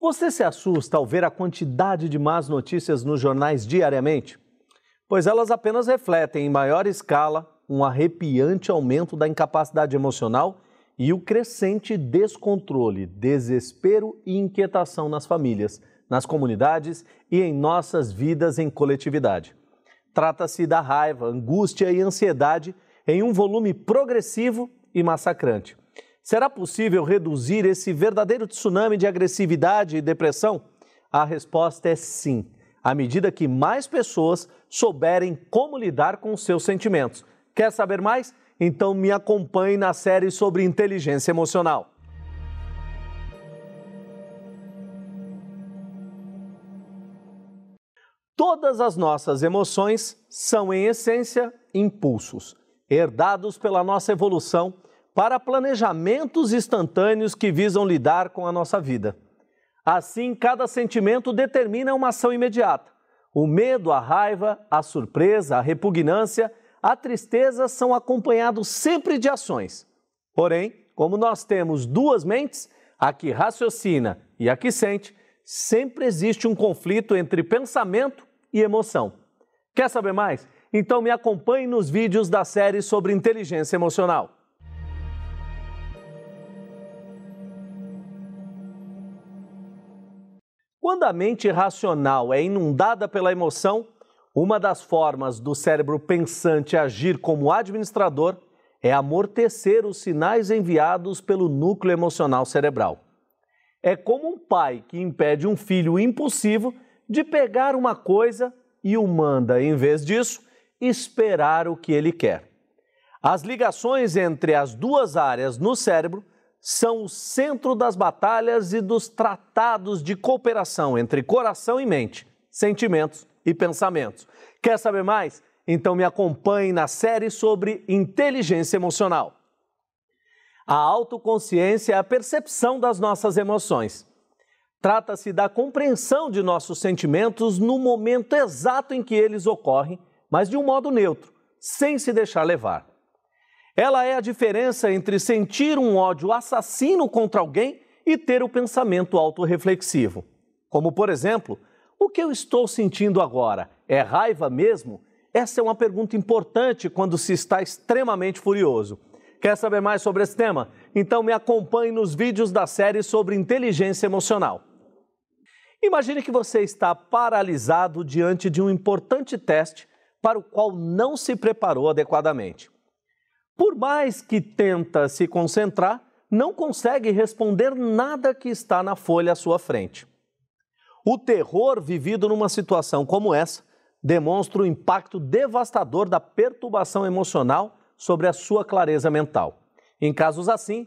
Você se assusta ao ver a quantidade de más notícias nos jornais diariamente? Pois elas apenas refletem em maior escala um arrepiante aumento da incapacidade emocional e o crescente descontrole, desespero e inquietação nas famílias, nas comunidades e em nossas vidas em coletividade. Trata-se da raiva, angústia e ansiedade em um volume progressivo e massacrante. Será possível reduzir esse verdadeiro tsunami de agressividade e depressão? A resposta é sim, à medida que mais pessoas souberem como lidar com seus sentimentos. Quer saber mais? Então me acompanhe na série sobre inteligência emocional. Todas as nossas emoções são, em essência, impulsos, herdados pela nossa evolução para planejamentos instantâneos que visam lidar com a nossa vida. Assim, cada sentimento determina uma ação imediata. O medo, a raiva, a surpresa, a repugnância, a tristeza são acompanhados sempre de ações. Porém, como nós temos duas mentes, a que raciocina e a que sente, sempre existe um conflito entre pensamento e emoção. Quer saber mais? Então me acompanhe nos vídeos da série sobre inteligência emocional. Quando a mente racional é inundada pela emoção, uma das formas do cérebro pensante agir como administrador é amortecer os sinais enviados pelo núcleo emocional cerebral. É como um pai que impede um filho impulsivo de pegar uma coisa e o manda, em vez disso, esperar o que ele quer. As ligações entre as duas áreas no cérebro são o centro das batalhas e dos tratados de cooperação entre coração e mente, sentimentos e pensamentos. Quer saber mais? Então me acompanhe na série sobre inteligência emocional. A autoconsciência é a percepção das nossas emoções. Trata-se da compreensão de nossos sentimentos no momento exato em que eles ocorrem, mas de um modo neutro, sem se deixar levar. Ela é a diferença entre sentir um ódio assassino contra alguém e ter o pensamento autorreflexivo. Como, por exemplo, o que eu estou sentindo agora? É raiva mesmo? Essa é uma pergunta importante quando se está extremamente furioso. Quer saber mais sobre esse tema? Então me acompanhe nos vídeos da série sobre inteligência emocional. Imagine que você está paralisado diante de um importante teste para o qual não se preparou adequadamente por mais que tenta se concentrar, não consegue responder nada que está na folha à sua frente. O terror vivido numa situação como essa demonstra o impacto devastador da perturbação emocional sobre a sua clareza mental. Em casos assim,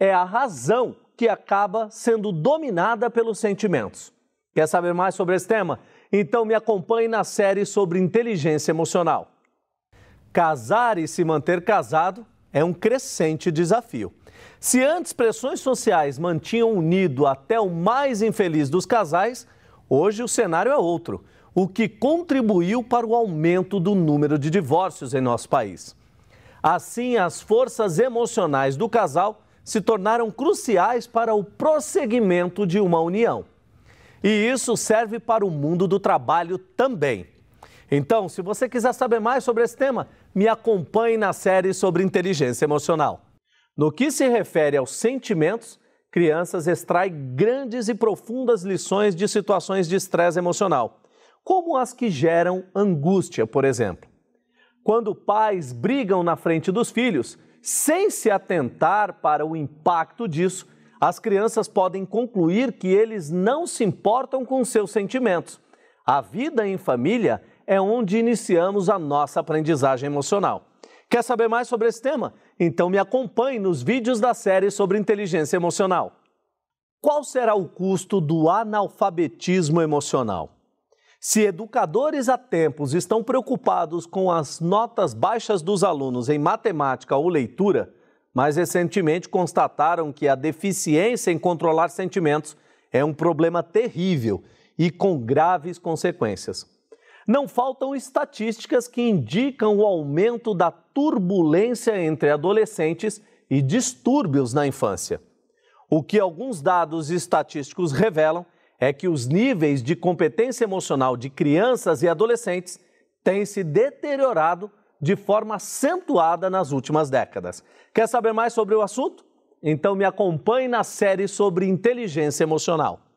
é a razão que acaba sendo dominada pelos sentimentos. Quer saber mais sobre esse tema? Então me acompanhe na série sobre inteligência emocional. Casar e se manter casado é um crescente desafio. Se antes pressões sociais mantinham unido até o mais infeliz dos casais, hoje o cenário é outro, o que contribuiu para o aumento do número de divórcios em nosso país. Assim, as forças emocionais do casal se tornaram cruciais para o prosseguimento de uma união. E isso serve para o mundo do trabalho também. Então, se você quiser saber mais sobre esse tema, me acompanhe na série sobre inteligência emocional. No que se refere aos sentimentos, crianças extraem grandes e profundas lições de situações de estresse emocional, como as que geram angústia, por exemplo. Quando pais brigam na frente dos filhos, sem se atentar para o impacto disso, as crianças podem concluir que eles não se importam com seus sentimentos. A vida em família é onde iniciamos a nossa aprendizagem emocional. Quer saber mais sobre esse tema? Então me acompanhe nos vídeos da série sobre inteligência emocional. Qual será o custo do analfabetismo emocional? Se educadores a tempos estão preocupados com as notas baixas dos alunos em matemática ou leitura, mais recentemente constataram que a deficiência em controlar sentimentos é um problema terrível e com graves consequências. Não faltam estatísticas que indicam o aumento da turbulência entre adolescentes e distúrbios na infância. O que alguns dados estatísticos revelam é que os níveis de competência emocional de crianças e adolescentes têm se deteriorado de forma acentuada nas últimas décadas. Quer saber mais sobre o assunto? Então me acompanhe na série sobre inteligência emocional.